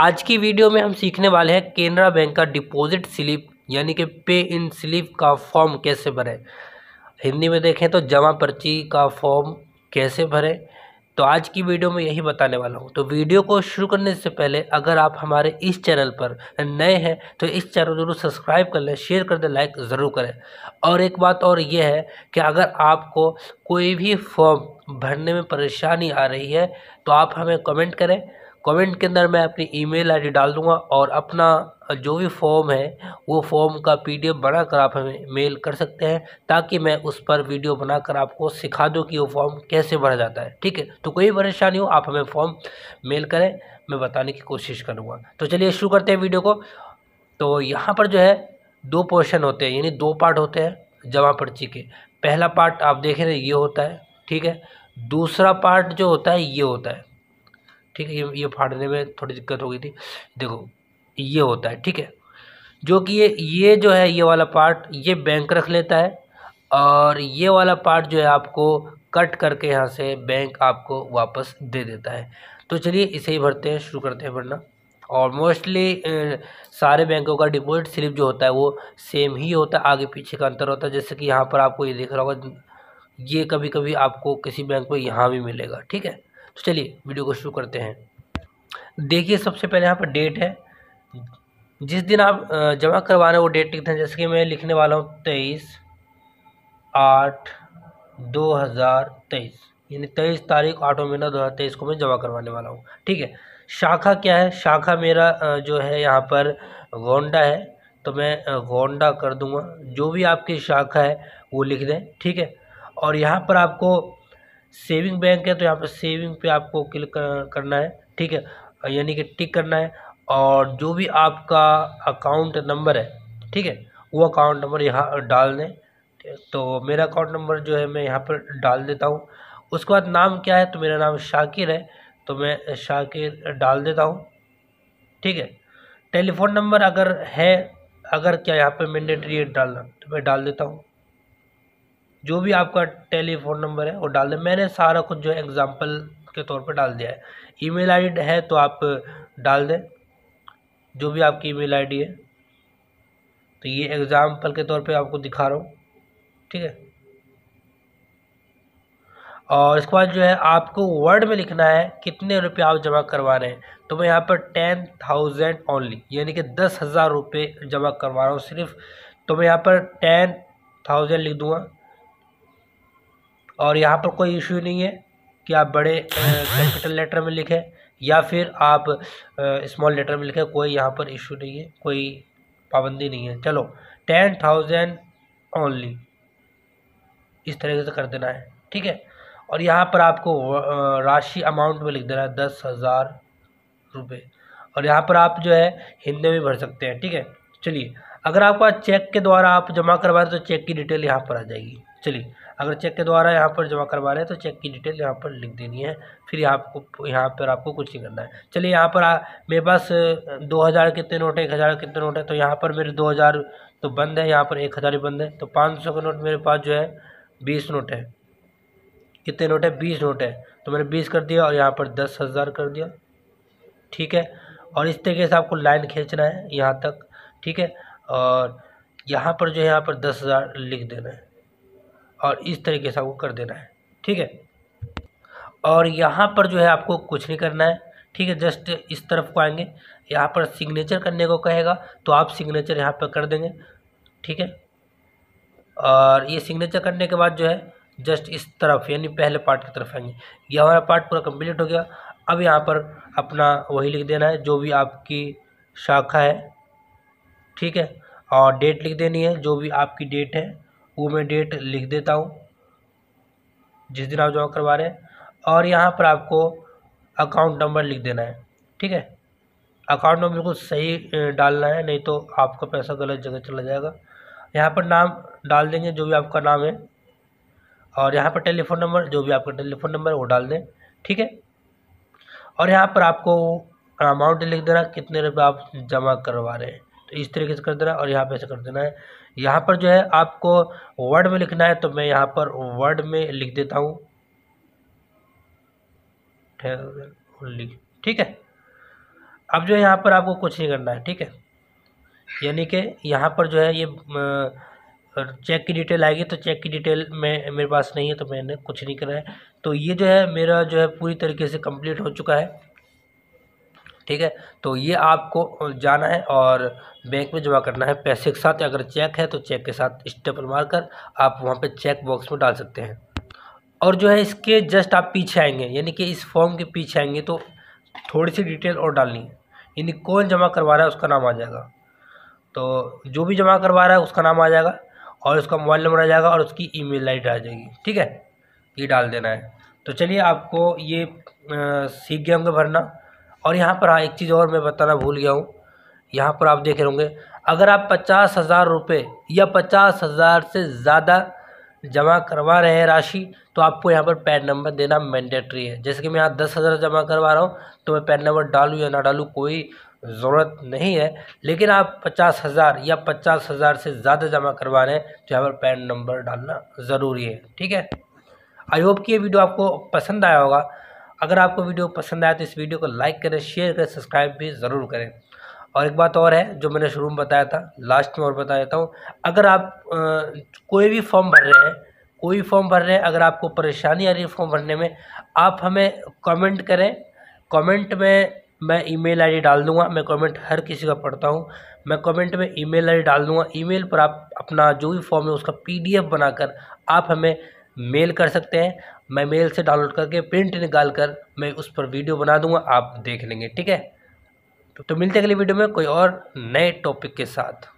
आज की वीडियो में हम सीखने वाले हैं केनरा बैंक का डिपॉजिट स्लिप यानी कि पे इन स्लिप का फॉर्म कैसे भरें हिंदी में देखें तो जमा पर्ची का फॉर्म कैसे भरें तो आज की वीडियो में यही बताने वाला हूँ तो वीडियो को शुरू करने से पहले अगर आप हमारे इस चैनल पर नए हैं तो इस चैनल जरूर सब्सक्राइब कर लें शेयर कर दें लाइक ज़रूर करें और एक बात और यह है कि अगर आपको कोई भी फॉर्म भरने में परेशानी आ रही है तो आप हमें कमेंट करें कमेंट के अंदर मैं अपनी ईमेल आईडी डाल दूंगा और अपना जो भी फॉर्म है वो फॉर्म का पीडीएफ बनाकर आप हमें मेल कर सकते हैं ताकि मैं उस पर वीडियो बनाकर आपको सिखा दूं कि वो फॉर्म कैसे भरा जाता है ठीक है तो कोई परेशानी हो आप हमें फॉर्म मेल करें मैं बताने की कोशिश करूँगा तो चलिए शुरू करते हैं वीडियो को तो यहाँ पर जो है दो पोर्शन होते हैं यानी दो पार्ट होते हैं जमा पर्ची के पहला पार्ट आप देख रहे हैं ये होता है ठीक है दूसरा पार्ट जो होता है ये होता है ठीक है ये ये फाड़ने में थोड़ी दिक्कत हो गई थी देखो ये होता है ठीक है जो कि ये ये जो है ये वाला पार्ट ये बैंक रख लेता है और ये वाला पार्ट जो है आपको कट करके यहाँ से बैंक आपको वापस दे देता है तो चलिए इसे ही भरते हैं शुरू करते हैं भरना और मोस्टली सारे बैंकों का डिपॉजिट स्लिप जो होता है वो सेम ही होता है आगे पीछे का अंतर होता है जैसे कि यहाँ पर आपको ये देख रहा होगा ये कभी कभी आपको किसी बैंक में यहाँ भी मिलेगा ठीक है तो चलिए वीडियो को शुरू करते हैं देखिए सबसे पहले यहाँ पर डेट है जिस दिन आप जमा करवा रहे हो वो डेट लिखते हैं जैसे कि मैं लिखने वाला हूँ तेईस आठ दो हज़ार तेईस यानी तेईस तारीख आठों महीना दो हज़ार तेईस को मैं जमा करवाने वाला हूँ ठीक है शाखा क्या है शाखा मेरा जो है यहाँ पर गोंडा है तो मैं गोंडा कर दूंगा जो भी आपकी शाखा है वो लिख दें ठीक है और यहाँ पर आपको सेविंग बैंक है तो यहाँ पे सेविंग पे आपको क्लिक करना है ठीक है यानी कि टिक करना है और जो भी आपका अकाउंट नंबर है ठीक है वो अकाउंट नंबर यहाँ डाल दें तो मेरा अकाउंट नंबर जो है मैं यहाँ पर डाल देता हूँ उसके बाद नाम क्या है तो मेरा नाम शाकिर है तो मैं शाकिर डाल देता हूँ ठीक है टेलीफोन नंबर अगर है अगर क्या यहाँ पर मैंडेटरी डालना तो मैं डाल देता हूँ जो भी आपका टेलीफोन नंबर है वो डाल दें मैंने सारा कुछ जो है एग्ज़ाम्पल के तौर पर डाल दिया है ईमेल आई है तो आप डाल दें जो भी आपकी ईमेल आईडी है तो ये एग्ज़ाम्पल के तौर पे आपको दिखा रहा हूँ ठीक है और इसके बाद जो है आपको वर्ड में लिखना है कितने रुपए आप जमा करवा रहे हैं तो मैं यहाँ पर टेन थाउजेंड ओनली यानी कि दस हज़ार रुपये जमा करवा रहा हूँ सिर्फ तो मैं यहाँ पर टेन थाउजेंड लिख दूँगा और यहाँ पर कोई इशू नहीं है कि आप बड़े कैपिटल लेटर में लिखें या फिर आप स्मॉल लेटर में लिखें कोई यहाँ पर इशू नहीं है कोई पाबंदी नहीं है चलो टेन थाउजेंड ओनली इस तरीके से कर देना है ठीक है और यहाँ पर आपको राशि अमाउंट में लिख देना है दस हज़ार रुपये और यहाँ पर आप जो है हिंदी में भर सकते हैं ठीक है चलिए अगर आपका चेक के द्वारा आप जमा करवाए तो चेक की डिटेल यहाँ पर आ जाएगी चलिए अगर चेक के द्वारा यहाँ पर जमा करवा रहे हैं तो चेक की डिटेल यहाँ पर लिख देनी है फिर आपको यहाँ पर आपको कुछ नहीं करना है चलिए यहाँ पर मेरे पास दो हज़ार कितने नोट है एक हज़ार कितने नोट है तो यहाँ पर मेरे दो हज़ार तो बंद है यहाँ पर एक हज़ार ही बंद है तो पाँच सौ का नोट मेरे पास जो है बीस नोट है कितने नोट है बीस नोट है तो मैंने बीस कर दिया और यहाँ पर दस हज़ार कर दिया ठीक है और इस तरीके से आपको लाइन खींचना है यहाँ तक ठीक है और यहाँ पर जो है यहाँ पर दस हज़ार लिख देना है और इस तरीके से आपको कर देना है ठीक है और यहाँ पर जो है आपको कुछ नहीं करना है ठीक है जस्ट इस तरफ को आएंगे यहाँ पर सिग्नेचर करने को कहेगा तो आप सिग्नेचर यहाँ पर कर देंगे ठीक है और ये सिग्नेचर करने के बाद जो है जस्ट इस तरफ यानी पहले पार्ट की तरफ आएंगे ये हमारा पार्ट पूरा कंप्लीट हो गया अब यहाँ पर अपना वही लिख देना है जो भी आपकी शाखा है ठीक है और डेट लिख देनी है जो भी आपकी डेट है वो मैं डेट लिख देता हूँ जिस दिन आप जमा करवा रहे हैं और यहाँ पर आपको अकाउंट नंबर लिख देना है ठीक है अकाउंट नंबर बिल्कुल सही डालना है नहीं तो आपका पैसा गलत जगह चला जाएगा यहाँ पर नाम डाल देंगे जो भी आपका नाम है और यहाँ पर टेलीफोन नंबर जो भी आपका टेलीफोन नंबर वो डाल दें ठीक है और यहाँ पर आपको अमाउंट लिख देना कितने रुपये आप जमा करवा रहे हैं तो इस तरीके से कर देना और यहाँ पे ऐसे कर देना है यहाँ पर जो है आपको वर्ड में लिखना है तो मैं यहाँ पर वर्ड में लिख देता हूँ ठीक है अब जो है यहाँ पर आपको कुछ नहीं करना है ठीक है यानी कि यहाँ पर जो है ये चेक की डिटेल आएगी तो चेक की डिटेल में मेरे पास नहीं है तो मैंने कुछ नहीं करा है तो ये जो है मेरा जो है पूरी तरीके से कंप्लीट हो चुका है ठीक है तो ये आपको जाना है और बैंक में जमा करना है पैसे के साथ अगर चेक है तो चेक के साथ स्टेपल मारकर आप वहाँ पे चेक बॉक्स में डाल सकते हैं और जो है इसके जस्ट आप पीछे आएंगे यानी कि इस फॉर्म के पीछे आएंगे तो थोड़ी सी डिटेल और डालनी है यानी कौन जमा करवा रहा है उसका नाम आ जाएगा तो जो भी जमा करवा रहा है उसका नाम आ जाएगा और उसका मोबाइल नंबर आ जाएगा और उसकी ई मेल आ जाएगी ठीक है ये डाल देना है तो चलिए आपको ये सीख गए होंगे भरना और यहाँ पर हाँ एक चीज़ और मैं बताना भूल गया हूँ यहाँ पर आप देख रहे होंगे अगर आप पचास हज़ार रुपये या पचास हज़ार से ज़्यादा जमा करवा रहे हैं राशि तो आपको यहाँ पर पैन नंबर देना मैंडेटरी है जैसे कि मैं यहाँ दस हज़ार जमा करवा रहा हूँ तो मैं पैन नंबर डालूँ या ना डालूँ कोई ज़रूरत नहीं है लेकिन आप पचास हज़ार या पचास हज़ार से ज़्यादा जमा करवा रहे हैं तो यहाँ पर पैन नंबर डालना ज़रूरी है ठीक है आई होप कि ये वीडियो आपको पसंद आया होगा अगर आपको वीडियो पसंद आया तो इस वीडियो को लाइक करें शेयर करें सब्सक्राइब भी ज़रूर करें और एक बात और है जो मैंने शुरू में बताया था लास्ट में और बता देता हूँ अगर आप आ, कोई भी फॉर्म भर रहे हैं कोई फॉर्म भर रहे हैं अगर आपको परेशानी आ रही है फॉर्म भरने में आप हमें कमेंट करें कमेंट में मैं ईमेल आईडी डाल दूंगा मैं कमेंट हर किसी का पढ़ता हूँ मैं कमेंट में ईमेल आईडी डाल दूंगा ईमेल पर आप अपना जो भी फॉर्म है उसका पीडीएफ बनाकर आप हमें मेल कर सकते हैं मैं मेल से डाउनलोड करके प्रिंट निकाल कर मैं उस पर वीडियो बना दूंगा आप देख लेंगे ठीक है तो मिलते अगली वीडियो में कोई और नए टॉपिक के साथ